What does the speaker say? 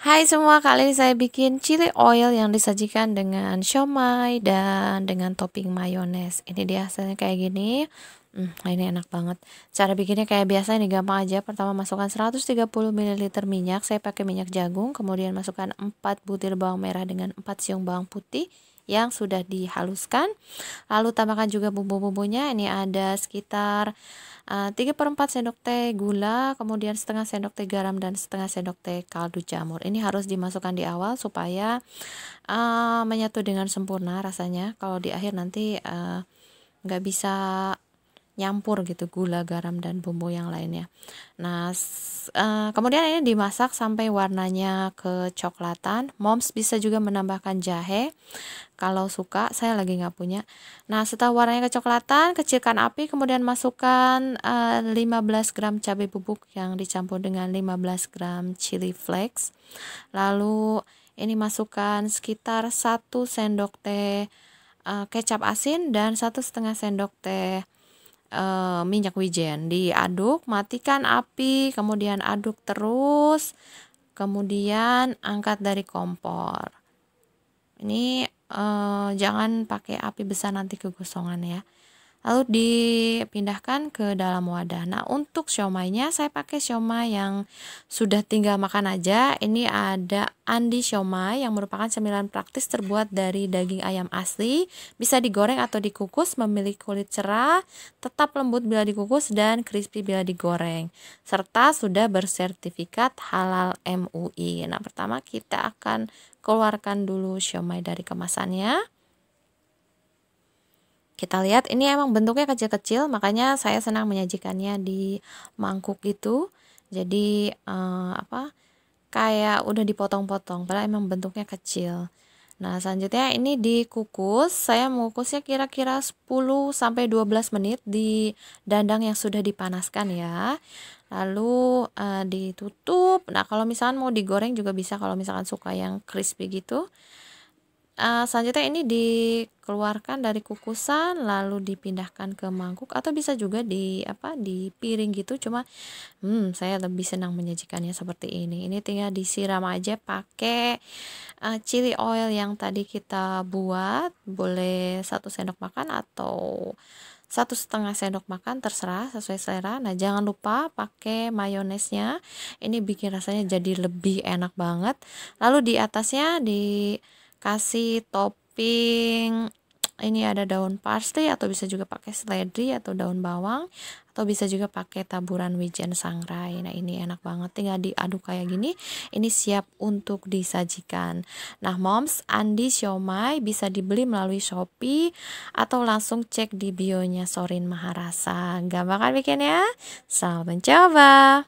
Hai semua, kali ini saya bikin chili oil yang disajikan dengan siomay dan dengan topping mayones. Ini dia hasilnya kayak gini. Hmm, ini enak banget. Cara bikinnya kayak biasa nih, gampang aja. Pertama masukkan 130 ml minyak, saya pakai minyak jagung, kemudian masukkan 4 butir bawang merah dengan 4 siung bawang putih yang sudah dihaluskan. Lalu tambahkan juga bumbu-bumbunya. Ini ada sekitar uh, 3 4 sendok teh gula, kemudian setengah sendok teh garam dan setengah sendok teh kaldu jamur. Ini harus dimasukkan di awal supaya uh, menyatu dengan sempurna rasanya. Kalau di akhir nanti uh, nggak bisa nyampur gitu gula garam dan bumbu yang lainnya nah eh, kemudian ini dimasak sampai warnanya kecoklatan moms bisa juga menambahkan jahe kalau suka saya lagi nggak punya nah setelah warnanya kecoklatan kecilkan api kemudian masukkan 15 eh, gram cabai bubuk yang dicampur dengan 15 gram chili flakes lalu ini masukkan sekitar 1 sendok teh eh, kecap asin dan satu setengah sendok teh e, minyak wijen diaduk matikan api kemudian aduk terus kemudian angkat dari kompor ini e, jangan pakai api besar nanti kegosongan ya lalu dipindahkan ke dalam wadah. Nah, untuk siomaynya saya pakai siomay yang sudah tinggal makan aja. Ini ada andi siomay yang merupakan cemilan praktis terbuat dari daging ayam asli, bisa digoreng atau dikukus, memiliki kulit cerah, tetap lembut bila dikukus dan crispy bila digoreng, serta sudah bersertifikat halal MUI. Nah, pertama kita akan keluarkan dulu siomay dari kemasannya kita lihat ini emang bentuknya kecil-kecil makanya saya senang menyajikannya di mangkuk gitu jadi eh, apa kayak udah dipotong-potong padahal emang bentuknya kecil nah selanjutnya ini dikukus saya mengukusnya kira-kira 10 sampai 12 menit di dandang yang sudah dipanaskan ya lalu eh, ditutup nah kalau misalkan mau digoreng juga bisa kalau misalkan suka yang crispy gitu uh, selanjutnya ini dikeluarkan dari kukusan lalu dipindahkan ke mangkuk atau bisa juga di apa di piring gitu cuma hmm saya lebih senang menyajikannya seperti ini ini tinggal disiram aja pakai uh, chili oil yang tadi kita buat boleh satu sendok makan atau satu setengah sendok makan terserah sesuai selera nah jangan lupa pakai mayonesnya ini bikin rasanya jadi lebih enak banget lalu di atasnya di kasih topping ini ada daun parsley atau bisa juga pakai seledri atau daun bawang atau bisa juga pakai taburan wijen sangrai. Nah, ini enak banget tinggal diaduk kayak gini. Ini siap untuk disajikan. Nah, moms, Andi siomay bisa dibeli melalui Shopee atau langsung cek di bionya Sorin Maharasa. Gampang kan bikin ya? Selamat mencoba.